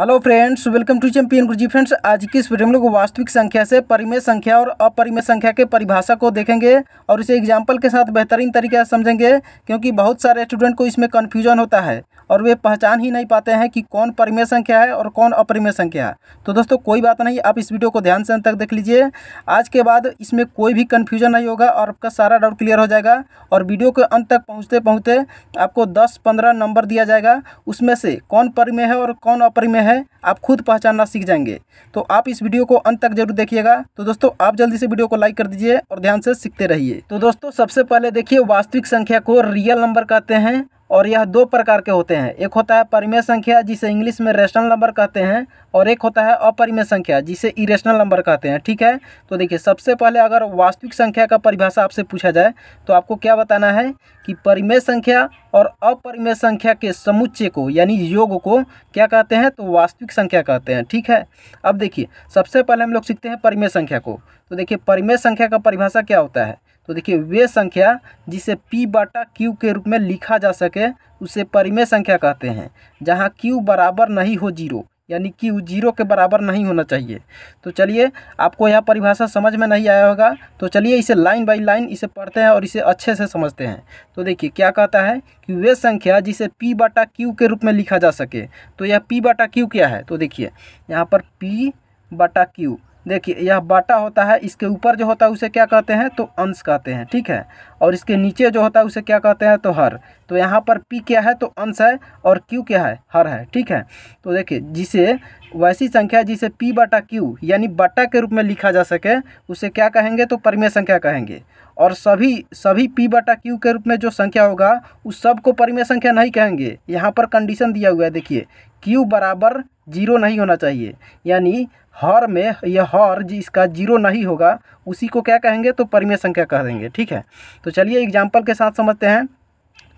hello friends welcome to champion Guruji friends आज की इस वीडियो में लोग वास्तविक संख्या से परिमेय संख्या और अपरिमेय संख्या के परिभाषा को देखेंगे और इसे एग्जाम्पल के साथ बेहतरीन तरीके से समझेंगे क्योंकि बहुत सारे स्टूडेंट को इसमें कन्फ्यूजन होता है और वे पहचान ही नहीं पाते हैं कि कौन परिमेय संख्या है और कौन अपरिमेय संख्या है तो दोस्तों कोई बात नहीं आप इस वीडियो को ध्यान से अंत तक देख लीजिए आज के बाद इसमें कोई भी कन्फ्यूजन नहीं होगा और आपका सारा डाउट क्लियर हो जाएगा और वीडियो के अंत तक पहुँचते पहुँचते आपको दस पंद्रह नंबर दिया जाएगा उसमें से कौन परिमेय है और कौन अपरिमेय है आप खुद पहचानना सीख जाएंगे तो आप इस वीडियो को अंत तक जरूर देखिएगा तो दोस्तों आप जल्दी से वीडियो को लाइक कर दीजिए और ध्यान से सीखते रहिए तो दोस्तों सबसे पहले देखिए वास्तविक संख्या को रियल नंबर कहते हैं और यह दो प्रकार के होते हैं एक होता है परिमेय संख्या जिसे इंग्लिश में रेशनल नंबर कहते हैं और एक होता है अपरिमेय संख्या जिसे इरेशनल नंबर कहते हैं ठीक है तो देखिए सबसे पहले अगर वास्तविक संख्या का परिभाषा आपसे पूछा जाए तो आपको क्या बताना है कि परिमेय संख्या और अपरिमेय संख्या के समुच्चय को यानी योग को क्या कहते हैं तो वास्तविक संख्या कहते हैं ठीक है अब देखिए सबसे पहले हम लोग सीखते हैं परिमेय संख्या को तो देखिए परिमेय संख्या का परिभाषा क्या होता है तो देखिए वे संख्या जिसे p बाटा q के रूप में लिखा जा सके उसे परिमेय संख्या कहते हैं जहाँ q बराबर नहीं हो जीरो यानी q जीरो के बराबर नहीं होना चाहिए तो चलिए आपको यह परिभाषा समझ में नहीं आया होगा तो चलिए इसे लाइन बाय लाइन इसे पढ़ते हैं और इसे अच्छे से समझते हैं तो देखिए क्या कहता है कि वे संख्या जिसे p बाटा q के रूप में लिखा जा सके तो यह p बाटा q क्या है तो देखिए यहाँ पर p बाटा क्यू देखिए यह बाटा होता है इसके ऊपर जो होता है उसे क्या कहते हैं तो अंश कहते हैं ठीक है और इसके नीचे जो होता है उसे क्या कहते हैं तो हर तो यहाँ पर पी क्या है तो अंश है और क्यू क्या है हर है ठीक है तो देखिए जिसे वैसी संख्या जिसे पी बाटा क्यू यानी बाटा के रूप में लिखा जा सके उसे क्या कहेंगे तो परिमेय संख्या कहेंगे और सभी सभी पी बाटा क्यू के रूप में जो संख्या होगा उस सब को परिमेय संख्या नहीं कहेंगे यहाँ पर कंडीशन दिया हुआ है देखिए क्यू बराबर जीरो नहीं होना चाहिए यानी हर में यह हर जिसका जीरो नहीं होगा उसी को क्या कहेंगे तो परिमेय संख्या कह देंगे ठीक है तो चलिए एग्जाम्पल के साथ समझते हैं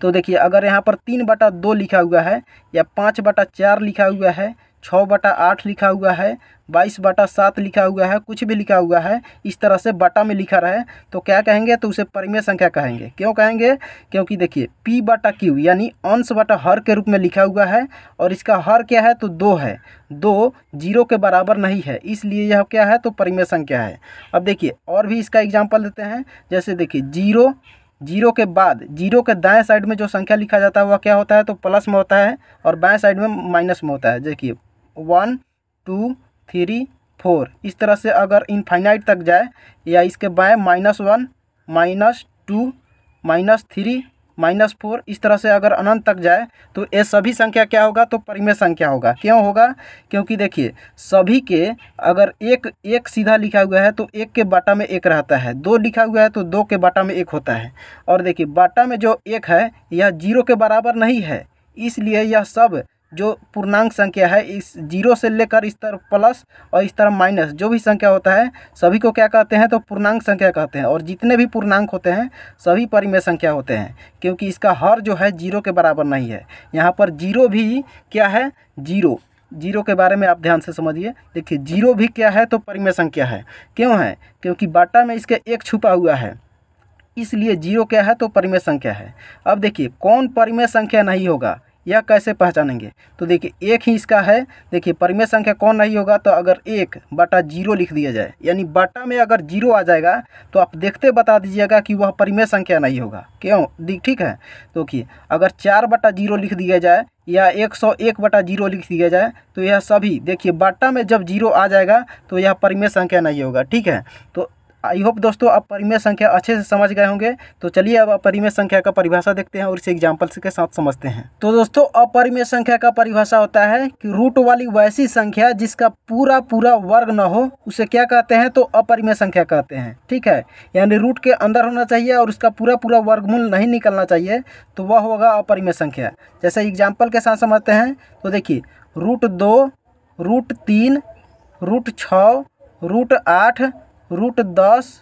तो देखिए अगर यहाँ पर तीन बटा दो लिखा हुआ है या पाँच बटा चार लिखा हुआ है छः बटा आठ लिखा हुआ है बाईस बटा सात लिखा हुआ है कुछ भी लिखा हुआ है इस तरह से बटा में लिखा रहे तो क्या कहेंगे तो उसे परिमेय संख्या कहेंगे क्यों कहेंगे क्योंकि देखिए पी बटा क्यू यानी अंश बटा हर के रूप में लिखा हुआ है और इसका हर क्या है तो दो है दो जीरो के बराबर नहीं है इसलिए यह क्या है तो परिमेय संख्या है अब देखिए और भी इसका एग्जाम्पल देते हैं जैसे देखिए जीरो जीरो के बाद जीरो के दाएं साइड में जो संख्या लिखा जाता है वह क्या होता है तो प्लस में होता है और बाएं साइड में माइनस में होता है देखिए वन टू थ्री फोर इस तरह से अगर इनफाइनाइट तक जाए या इसके बाएँ minus one minus two minus three minus four इस तरह से अगर अनंत तक जाए तो ये सभी संख्या क्या होगा तो परिमेय संख्या होगा क्यों होगा क्योंकि देखिए सभी के अगर एक एक सीधा लिखा हुआ है तो एक के बाटा में एक रहता है दो लिखा हुआ है तो दो के बाटा में एक होता है और देखिए बाटा में जो एक है यह जीरो के बराबर नहीं है इसलिए यह सब जो पूर्णांक संख्या है इस जीरो से लेकर इस तरफ प्लस और इस तरफ माइनस जो भी संख्या होता है सभी को क्या कहते हैं तो पूर्णांक संख्या कहते हैं और जितने भी पूर्णांक होते हैं सभी परिमेय संख्या होते हैं क्योंकि इसका हर जो है जीरो के बराबर नहीं है यहाँ पर जीरो भी क्या है जीरो जीरो के बारे में आप ध्यान से समझिए देखिए जीरो भी क्या है तो परिमेय संख्या है क्यों है क्योंकि बाटा में इसके एक छुपा हुआ है इसलिए जीरो क्या है तो परिमेय संख्या है अब देखिए कौन परिमेय संख्या नहीं होगा यह कैसे पहचानेंगे तो देखिए एक ही इसका है देखिए परिमेय संख्या कौन नहीं होगा तो अगर एक बटा जीरो लिख दिया जाए यानी बटा में अगर जीरो आ जाएगा तो आप देखते बता दीजिएगा कि वह परिमेय संख्या नहीं होगा क्यों ठीक है तो कि अगर चार बटा जीरो लिख दिया जाए या एक सौ एक बटा जीरो लिख दिया जाए तो यह सभी देखिए बटा में जब जीरो आ जाएगा तो यह परिमेय संख्या नहीं होगा ठीक है तो आई होप दोस्तों आप परिमेय संख्या अच्छे से समझ गए होंगे तो चलिए अब अपरिमेय संख्या का परिभाषा देखते हैं और इसे एग्जाम्पल्स के साथ समझते हैं तो दोस्तों अपरिमेय संख्या का परिभाषा होता है कि रूट वाली वैसी संख्या जिसका पूरा पूरा वर्ग न हो उसे क्या कहते हैं तो अपरिमेय संख्या कहते हैं ठीक है यानी रूट के अंदर होना चाहिए और उसका पूरा पूरा वर्गमूल नहीं निकलना चाहिए तो वह होगा अपरिमेय संख्या जैसे एग्जाम्पल के साथ समझते हैं तो देखिए रूट दो रूट तीन रूट छः रूट आठ रूट दस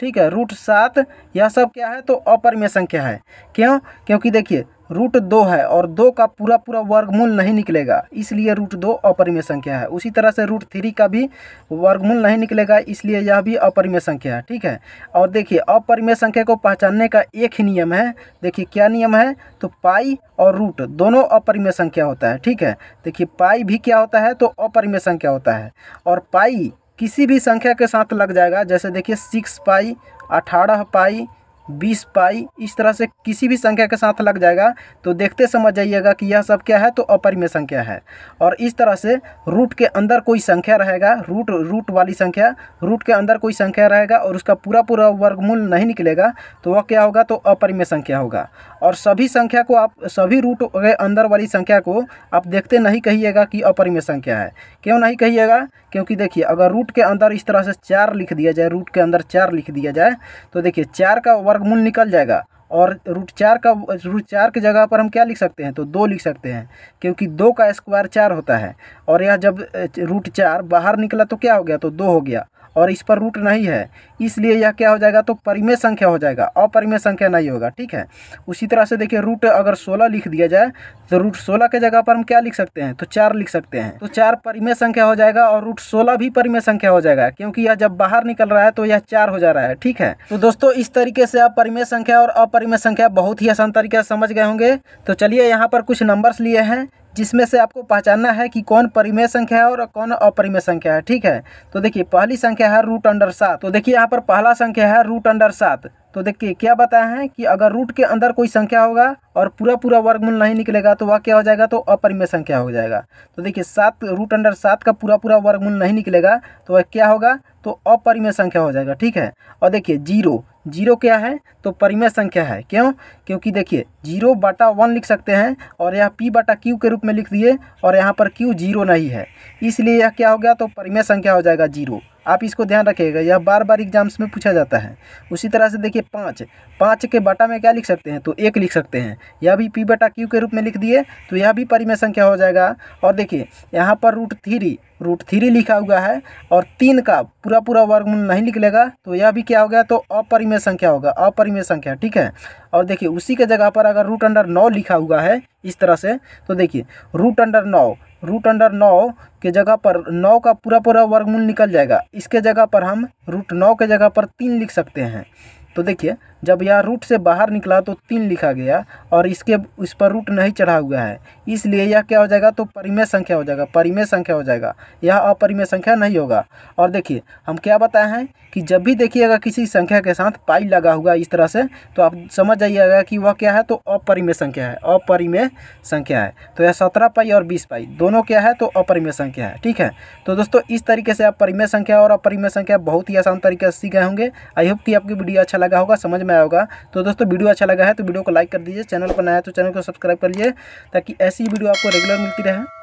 ठीक है रूट सात यह सब क्या है तो अपरिमेय संख्या है क्यों क्योंकि देखिए रूट दो है और दो का पूरा पूरा वर्गमूल नहीं निकलेगा इसलिए रूट दो अपरिमेय संख्या है उसी तरह से रूट थ्री का भी वर्गमूल नहीं निकलेगा इसलिए यह भी अपरिमेय संख्या है ठीक है और देखिए अपरिमेय संख्या को पहचानने का एक ही नियम है देखिए क्या नियम है तो पाई और रूट दोनों अपरिमेय संख्या होता है ठीक है देखिए पाई भी क्या होता है तो अपरिमेय संख्या होता है और पाई किसी भी संख्या के साथ लग जाएगा जैसे देखिए सिक्स पाई अठारह पाई बीस पाई इस तरह से किसी भी संख्या के साथ लग जाएगा तो देखते समझ जाइएगा कि यह सब क्या है तो अपरिमेय संख्या है और इस तरह से रूट के अंदर कोई संख्या रहेगा रूट रूट वाली संख्या रूट के अंदर कोई संख्या रहेगा और उसका पूरा पूरा वर्गमूल नहीं निकलेगा तो वह क्या होगा तो अपरिमेय संख्या होगा और सभी संख्या को आप सभी रूट के अंदर वाली संख्या को आप देखते नहीं कहिएगा कि अपरिमेय संख्या है क्यों नहीं कहिएगा क्योंकि देखिए अगर रूट के अंदर इस तरह से चार लिख दिया जाए रूट के अंदर चार लिख दिया जाए तो देखिए चार का वर्ग वर्गमूल निकल जाएगा और रूट चार का रूट चार की जगह पर हम क्या लिख सकते हैं तो दो लिख सकते हैं क्योंकि दो का स्क्वायर चार होता है और यह जब रूट चार बाहर निकला तो क्या हो गया तो दो हो गया और इस पर रूट नहीं है इसलिए यह क्या हो जाएगा तो परिमेय संख्या हो जाएगा अपरिमेय संख्या नहीं होगा ठीक है उसी तरह से देखिए रूट अगर सोलह लिख दिया जाए तो रूट सोलह के जगह पर हम क्या लिख सकते हैं तो चार लिख सकते हैं तो चार परिमेय संख्या हो जाएगा और रूट सोलह भी परिमेय संख्या हो जाएगा क्योंकि यह जब बाहर निकल रहा है तो यह चार हो जा रहा है ठीक है तो दोस्तों इस तरीके से आप परिमेय संख्या और अपरिमेय संख्या बहुत ही आसान तरीके से समझ गए होंगे तो चलिए यहाँ पर कुछ नंबर्स लिए हैं जिसमें से आपको पहचानना है कि कौन परिमेय संख्या है और कौन अपरिमेय संख्या है ठीक है तो देखिए पहली संख्या है रूट अंडर सात तो देखिए यहाँ पर पहला संख्या है रूट अंडर सात तो देखिए क्या बताया है कि अगर रूट के अंदर कोई संख्या होगा और पूरा पूरा वर्गमूल नहीं निकलेगा तो वह क्या हो जाएगा तो अपरिमेय संख्या हो जाएगा तो देखिए सात रूट अंडर सात का पूरा पूरा वर्गमूल नहीं निकलेगा तो वह क्या होगा तो अपरिमेय संख्या हो जाएगा ठीक है और देखिए जीरो जीरो क्या है तो परिमेय संख्या है क्यों क्योंकि देखिए जीरो बाटा वन लिख सकते हैं और यह पी बाटा क्यू के रूप में लिख दिए और यहाँ पर क्यू जीरो नहीं है इसलिए यह क्या हो गया तो परिमेय संख्या हो जाएगा जीरो आप इसको ध्यान रखिएगा यह बार बार एग्जाम्स में पूछा जाता है उसी तरह से देखिए पाँच पाँच के बाटा में क्या लिख सकते हैं तो एक लिख सकते हैं यह भी पी बटा क्यू के रूप में लिख दिए तो यह भी परिमेय संख्या हो जाएगा और देखिए यहाँ पर रूट थ्री रूट थ्री लिखा हुआ है और तीन का पूरा पूरा वर्गमूल नहीं निकलेगा तो यह भी क्या हो गया तो अपरिमेय संख्या होगा अपरिमेय संख्या ठीक है और देखिए उसी के जगह पर अगर रूट अंडर नौ लिखा हुआ है इस तरह से तो देखिए रूट अंडर नौ रूट अंडर नौ के जगह पर नौ का पूरा पूरा वर्गमूल निकल जाएगा इसके जगह पर हम रूट नौ के जगह पर तीन लिख सकते हैं तो देखिए जब यह रूट से बाहर निकला तो तीन लिखा गया और इसके इस पर रूट नहीं चढ़ा हुआ है इसलिए यह क्या हो जाएगा तो परिमेय संख्या हो जाएगा परिमेय संख्या हो जाएगा यह अपरिमेय संख्या नहीं होगा और देखिए हम क्या बताए हैं कि जब भी देखिएगा किसी संख्या के साथ पाई लगा हुआ इस तरह से तो आप समझ जाइएगा कि वह क्या है तो अपरिमेय संख्या है अपरिमेय संख्या है तो यह सत्रह पाई और बीस पाई दोनों क्या है तो अपरिमेय संख्या है ठीक है तो दोस्तों इस तरीके से आप परिमेय संख्या और अपरिमेय संख्या बहुत ही आसान तरीके से सीखे होंगे आई होप कि आपकी वीडियो अच्छा लगा होगा समझ में आया होगा तो दोस्तों वीडियो अच्छा लगा है तो वीडियो को लाइक कर दीजिए चैनल पर नया है तो चैनल को सब्सक्राइब कर लीजिए ताकि ऐसी वीडियो आपको रेगुलर मिलती रहे